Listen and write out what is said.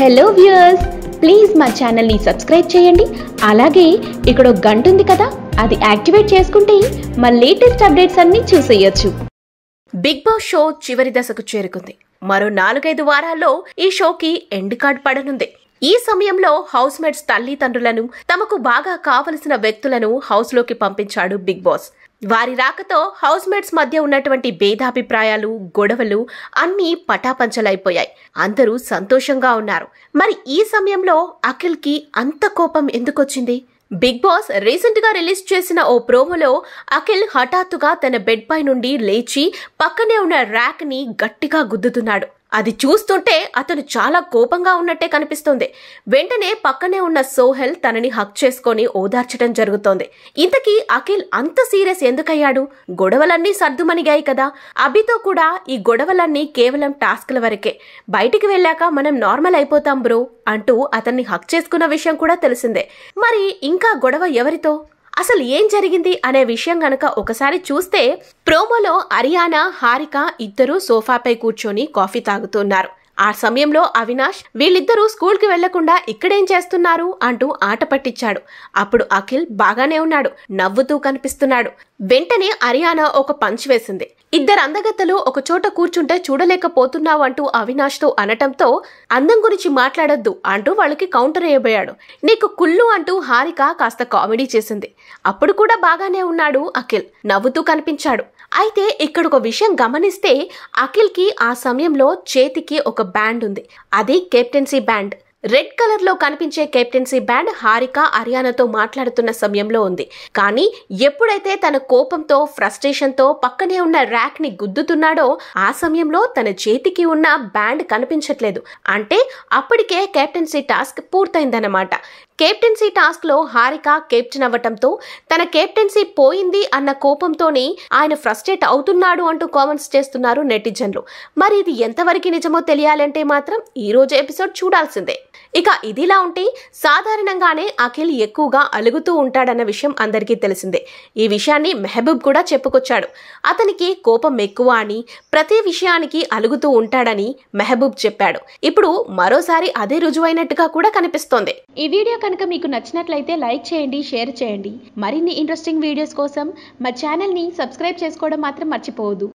hello viewers please మా ఛానల్ని subscribe చేయండి అలాగే ఇక్కడ గంట ఉంది కదా అది యాక్టివేట్ చేసుకుంటే మా లేటెస్ట్ అప్డేట్స్ అన్ని చూసేయచ్చు బిగ్ బాస్ షో చివరి దశకు చేరుకుంది మరో నాలుగైదు వారాల్లో ఈ షోకి ఎండ్ కార్డ్ పడనుంది ఈ సమయంలో హౌస్ మేట్స్ తల్లిదండ్రులను తమకు బాగా కావలసిన వ్యక్తులను హౌస్లోకి పంపించాడు బిగ్ బాస్ వారి రాకతో హౌస్మేట్స్ మధ్య ఉన్నటువంటి భేదాభిప్రాయాలు గొడవలు అన్నీ పటాపంచలైపోయాయి అందరూ సంతోషంగా ఉన్నారు మరి ఈ సమయంలో అఖిల్కి అంత కోపం ఎందుకొచ్చింది బిగ్ బాస్ రీసెంట్గా రిలీజ్ చేసిన ఓ ప్రోమోలో అఖిల్ హఠాత్తుగా తన బెడ్ పై నుండి లేచి పక్కనే ఉన్న ర్యాక్ని గట్టిగా గుద్దుతున్నాడు అది చూస్తుంటే అతను చాలా కోపంగా ఉన్నట్టే కనిపిస్తోంది వెంటనే పక్కనే ఉన్న సోహెల్ తనని హక్ చేసుకొని ఓదార్చడం జరుగుతోంది ఇంతకీ అఖిల్ అంత సీరియస్ ఎందుకయ్యాడు గొడవలన్నీ సర్దుమణిగాయి కదా అభితో కూడా ఈ గొడవలన్నీ కేవలం టాస్క్ల వరకే బయటికి వెళ్ళాక మనం నార్మల్ అయిపోతాం బ్రో అంటూ అతన్ని హక్ చేసుకున్న విషయం కూడా తెలిసిందే మరి ఇంకా గొడవ ఎవరితో అసలు ఏం జరిగింది అనే విషయం గనక ఒకసారి చూస్తే ప్రోమోలో అరియానా హారిక ఇద్దరూ సోఫాపై కూర్చొని కాఫీ తాగుతున్నారు ఆ సమయంలో అవినాష్ వీళ్ళిద్దరూ స్కూల్కి వెళ్లకుండా ఇక్కడేం చేస్తున్నారు అంటూ ఆట పట్టించాడు అప్పుడు అఖిల్ బాగానే ఉన్నాడు నవ్వుతూ కనిపిస్తున్నాడు వెంటనే అరియానా ఒక పంచ్ వేసింది ఇద్దరు అందగత్తలు ఒక చోట కూర్చుంటే చూడలేకపోతున్నావు అంటూ అవినాష్ తో అనటంతో అందం గురించి మాట్లాడొద్దు అంటూ వాళ్ళకి కౌంటర్ వేయబోయాడు నీకు కుళ్ళు అంటూ హారిక కాస్త కామెడీ చేసింది అప్పుడు కూడా బాగానే ఉన్నాడు అఖిల్ నవ్వుతూ కనిపించాడు అయితే ఇక్కడ ఒక విషయం గమనిస్తే అఖిల్ కి ఆ సమయంలో చేతికి ఒక బ్యాండ్ ఉంది అది కెప్టెన్సీ బ్యాండ్ రెడ్ కలర్ లో కనిపించే కెప్టెన్సీ బ్యాండ్ హారిక అరియానాతో మాట్లాడుతున్న సమయంలో ఉంది కానీ ఎప్పుడైతే తన కోపంతో ఫ్రస్ట్రేషన్తో పక్కనే ఉన్న ర్యాక్ ని గుద్దుతున్నాడో ఆ సమయంలో తన చేతికి ఉన్న బ్యాండ్ కనిపించట్లేదు అంటే అప్పటికే కెప్టెన్సీ టాస్క్ పూర్తయిందన్నమాట కెప్టెన్సీ టాస్క్లో హారిక కెప్టెన్ అవ్వటంతో తన కెప్టెన్సీ పోయింది అన్న కోపంతోనే ఆయన ఫ్రస్ట్రేట్ అవుతున్నాడు అంటూ కామెంట్స్ చేస్తున్నారు నెటిజన్లు మరి ఇది ఎంతవరకు నిజమో తెలియాలంటే మాత్రం ఈ రోజు ఎపిసోడ్ చూడాల్సిందే ఇక ఇదిలా ఉంటే సాధారణంగానే అఖిల్ ఎక్కువగా అలుగుతూ ఉంటాడన్న విషయం అందరికీ తెలిసిందే ఈ విషయాన్ని మెహబూబ్ కూడా చెప్పుకొచ్చాడు అతనికి కోపం ఎక్కువ అని ప్రతి విషయానికి అలుగుతూ ఉంటాడని మెహబూబ్ చెప్పాడు ఇప్పుడు మరోసారి అదే రుజువైనట్టుగా కూడా కనిపిస్తోంది ఈ వీడియో కనుక మీకు నచ్చినట్లయితే లైక్ చేయండి షేర్ చేయండి మరిన్ని ఇంట్రెస్టింగ్ వీడియోస్ కోసం మా ఛానల్ని సబ్స్క్రైబ్ చేసుకోవడం మాత్రం మర్చిపోవద్దు